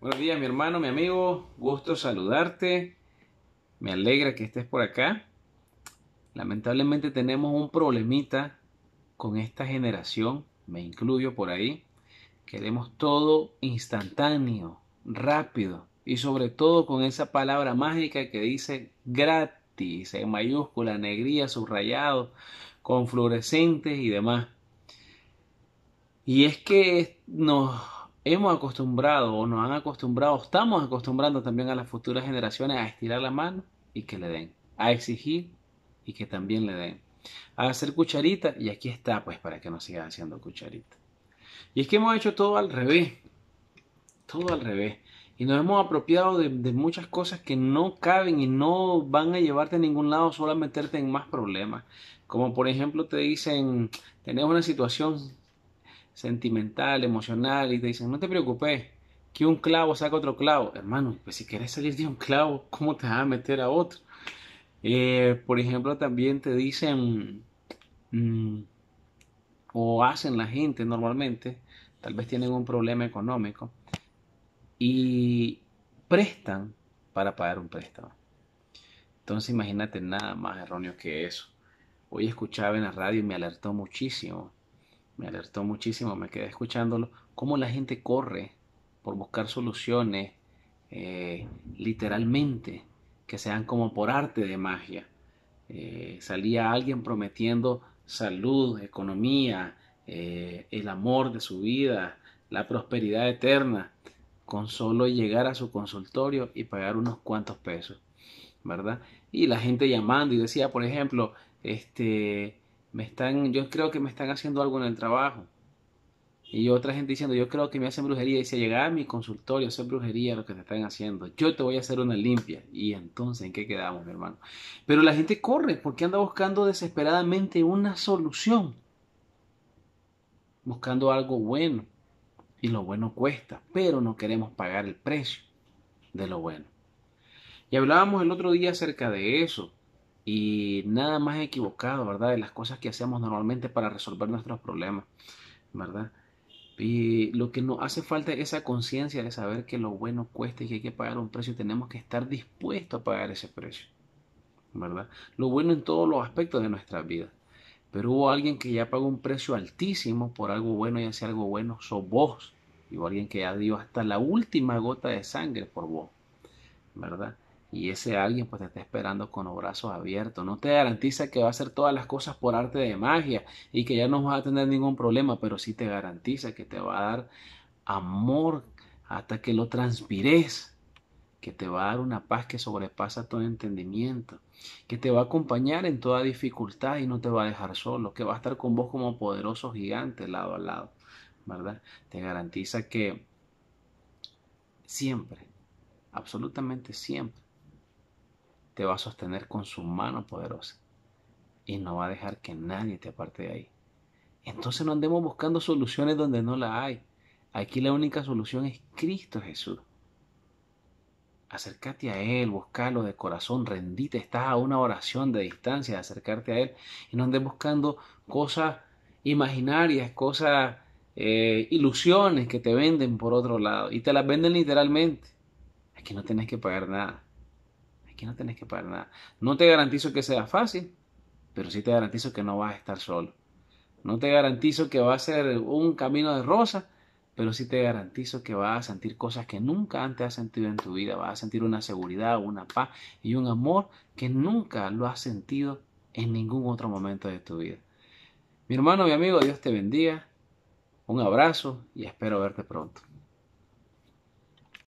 Buenos días, mi hermano, mi amigo. Gusto saludarte. Me alegra que estés por acá. Lamentablemente tenemos un problemita con esta generación, me incluyo por ahí. Queremos todo instantáneo, rápido y sobre todo con esa palabra mágica que dice gratis, en mayúscula, negría, subrayado, con fluorescentes y demás. Y es que nos hemos acostumbrado o nos han acostumbrado, estamos acostumbrando también a las futuras generaciones a estirar la mano y que le den, a exigir y que también le den, a hacer cucharita y aquí está pues para que nos sigan haciendo cucharita. Y es que hemos hecho todo al revés, todo al revés. Y nos hemos apropiado de, muchas cosas que no caben y no van a llevarte a ningún lado, solo a meterte en más problemas. Como por ejemplo te dicen, tenemos una situación sentimental, emocional, y te dicen, no te preocupes, que un clavo saca otro clavo. Hermano, pues si quieres salir de un clavo, ¿cómo te vas a meter a otro? Eh, por ejemplo, también te dicen, mm, o hacen la gente normalmente, tal vez tienen un problema económico, y prestan para pagar un préstamo. Entonces imagínate nada más erróneo que eso. Hoy escuchaba en la radio y me alertó muchísimo me alertó muchísimo, me quedé escuchándolo, cómo la gente corre por buscar soluciones eh, literalmente que sean como por arte de magia. Eh, salía alguien prometiendo salud, economía, eh, el amor de su vida, la prosperidad eterna, con solo llegar a su consultorio y pagar unos cuantos pesos, ¿verdad? Y la gente llamando y decía, por ejemplo, este, me están, yo creo que me están haciendo algo en el trabajo. Y otra gente diciendo, yo creo que me hacen brujería. Y si llega a mi consultorio, hacer brujería lo que te están haciendo. Yo te voy a hacer una limpia. Y entonces, ¿en qué quedamos, mi hermano? Pero la gente corre porque anda buscando desesperadamente una solución. Buscando algo bueno. Y lo bueno cuesta, pero no queremos pagar el precio de lo bueno. Y hablábamos el otro día acerca de eso, y nada más equivocado, ¿verdad? De las cosas que hacemos normalmente para resolver nuestros problemas, ¿verdad? Y lo que nos hace falta es esa conciencia de saber que lo bueno cuesta y que hay que pagar un precio. Tenemos que estar dispuestos a pagar ese precio, ¿verdad? Lo bueno en todos los aspectos de nuestra vida. Pero hubo alguien que ya pagó un precio altísimo por algo bueno y hace algo bueno, sos vos. Y hubo alguien que ya dio hasta la última gota de sangre por vos, ¿verdad? y ese alguien pues te está esperando con los brazos abiertos. No te garantiza que va a hacer todas las cosas por arte de magia y que ya no vas a tener ningún problema, pero sí te garantiza que te va a dar amor hasta que lo transpires, que te va a dar una paz que sobrepasa todo entendimiento, que te va a acompañar en toda dificultad y no te va a dejar solo, que va a estar con vos como poderoso gigante lado a lado, ¿verdad? Te garantiza que siempre, absolutamente siempre, te va a sostener con su mano poderosa y no va a dejar que nadie te aparte de ahí. Entonces no andemos buscando soluciones donde no la hay. Aquí la única solución es Cristo Jesús. Acércate a Él, buscalo de corazón, rendite, estás a una oración de distancia de acercarte a Él y no andes buscando cosas imaginarias, cosas, eh, ilusiones que te venden por otro lado y te las venden literalmente. Aquí no tienes que pagar nada que no tenés que pagar nada. No te garantizo que sea fácil, pero sí te garantizo que no vas a estar solo. No te garantizo que va a ser un camino de rosa, pero sí te garantizo que vas a sentir cosas que nunca antes has sentido en tu vida. Vas a sentir una seguridad, una paz y un amor que nunca lo has sentido en ningún otro momento de tu vida. Mi hermano, mi amigo, Dios te bendiga. Un abrazo y espero verte pronto.